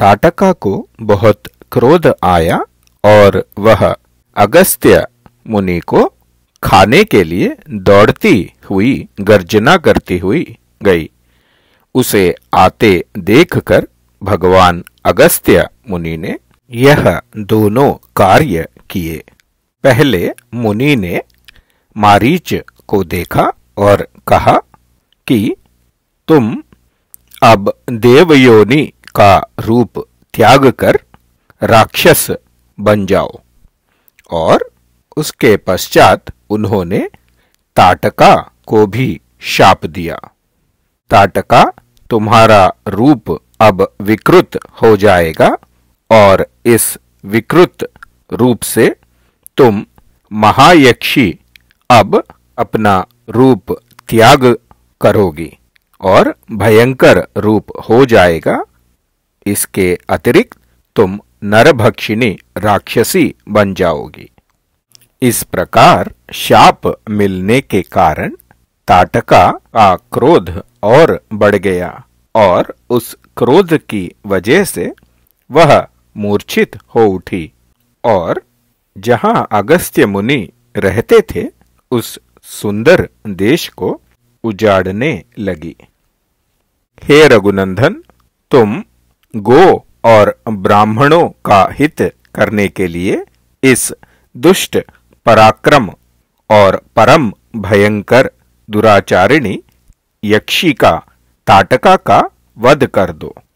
ताटका को बहुत क्रोध आया और वह अगस्त्य मुनि को खाने के लिए दौड़ती हुई गर्जना करती हुई गई उसे आते देखकर भगवान अगस्त्य मुनि ने यह दोनों कार्य किए पहले मुनि ने मारीच को देखा और कहा कि तुम अब देवयोनि का रूप त्याग कर राक्षस बन जाओ और उसके पश्चात उन्होंने ताटका को भी शाप दिया ताटका तुम्हारा रूप अब विकृत हो जाएगा और इस विकृत रूप से तुम महायक्षी अब अपना रूप त्याग करोगी और भयंकर रूप हो जाएगा इसके अतिरिक्त तुम नरभक्षिणी राक्षसी बन जाओगी इस प्रकार शाप मिलने के कारण ताटका का क्रोध और बढ़ गया और उस क्रोध की वजह से वह मूर्छित हो उठी और जहां अगस्त्य मुनि रहते थे उस सुंदर देश को उजाड़ने लगी हे रघुनंदन तुम गो और ब्राह्मणों का हित करने के लिए इस दुष्ट पराक्रम और परम भयंकर दुराचारिणी यक्षी का ताटका का वध कर दो